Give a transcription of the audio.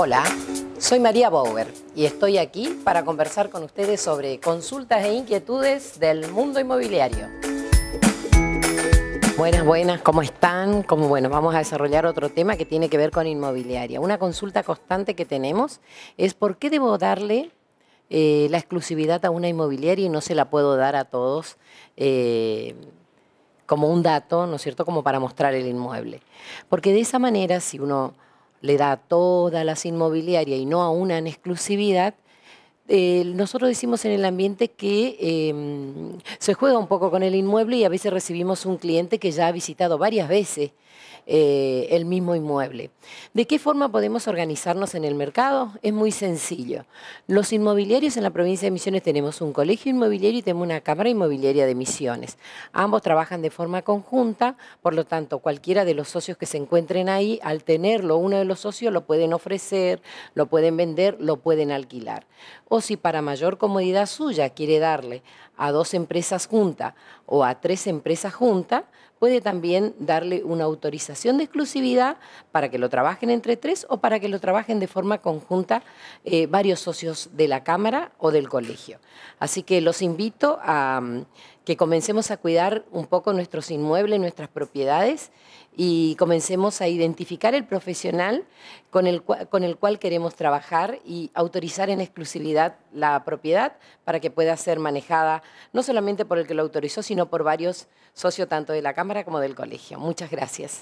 Hola, soy María Bauer y estoy aquí para conversar con ustedes sobre consultas e inquietudes del mundo inmobiliario. Buenas, buenas, ¿cómo están? Como bueno, vamos a desarrollar otro tema que tiene que ver con inmobiliaria. Una consulta constante que tenemos es por qué debo darle eh, la exclusividad a una inmobiliaria y no se la puedo dar a todos eh, como un dato, ¿no es cierto?, como para mostrar el inmueble. Porque de esa manera, si uno le da a todas las inmobiliarias y no a una en exclusividad, nosotros decimos en el ambiente que em, se juega un poco con el inmueble y a veces recibimos un cliente que ya ha visitado varias veces eh, el mismo inmueble. ¿De qué forma podemos organizarnos en el mercado? Es muy sencillo. Los inmobiliarios en la provincia de Misiones tenemos un colegio inmobiliario y tenemos una cámara inmobiliaria de Misiones. Ambos trabajan de forma conjunta, por lo tanto cualquiera de los socios que se encuentren ahí, al tenerlo uno de los socios lo pueden ofrecer, lo pueden vender, lo pueden alquilar si para mayor comodidad suya quiere darle a dos empresas juntas o a tres empresas juntas, puede también darle una autorización de exclusividad para que lo trabajen entre tres o para que lo trabajen de forma conjunta eh, varios socios de la Cámara o del colegio. Así que los invito a mm, que comencemos a cuidar un poco nuestros inmuebles, nuestras propiedades y comencemos a identificar el profesional con el cual queremos trabajar y autorizar en exclusividad la propiedad para que pueda ser manejada no solamente por el que lo autorizó, sino por varios socios tanto de la Cámara como del colegio. Muchas gracias.